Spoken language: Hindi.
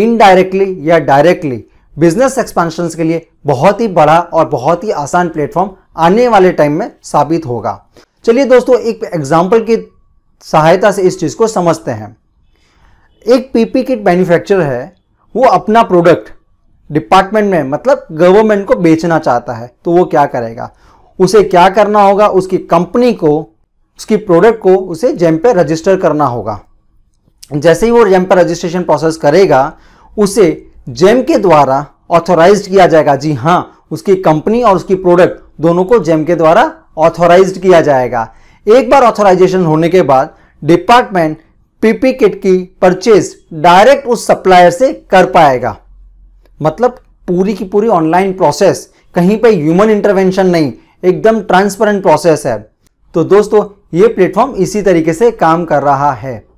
इनडायरेक्टली या डायरेक्टली बिजनेस एक्सपेंशन के लिए बहुत ही बड़ा और बहुत ही आसान प्लेटफॉर्म आने वाले टाइम में साबित होगा चलिए दोस्तों एक एग्जाम्पल की सहायता से इस चीज़ को समझते हैं एक पीपी किट मैन्युफैक्चरर है वो अपना प्रोडक्ट डिपार्टमेंट में मतलब गवर्नमेंट को बेचना चाहता है तो वो क्या करेगा उसे क्या करना होगा उसकी कंपनी को उसकी प्रोडक्ट को उसे जेम पे रजिस्टर करना होगा जैसे ही वो जेम पर रजिस्ट्रेशन प्रोसेस करेगा उसे जेम के द्वारा ऑथोराइज किया जाएगा जी हाँ उसकी कंपनी और उसकी प्रोडक्ट दोनों को जेम के द्वारा ऑथोराइज किया जाएगा एक बार ऑथोराइजेशन होने के बाद डिपार्टमेंट पीपी किट की परचेज डायरेक्ट उस सप्लायर से कर पाएगा मतलब पूरी की पूरी ऑनलाइन प्रोसेस कहीं पर ह्यूमन इंटरवेंशन नहीं एकदम ट्रांसपेरेंट प्रोसेस है तो दोस्तों ये प्लेटफॉर्म इसी तरीके से काम कर रहा है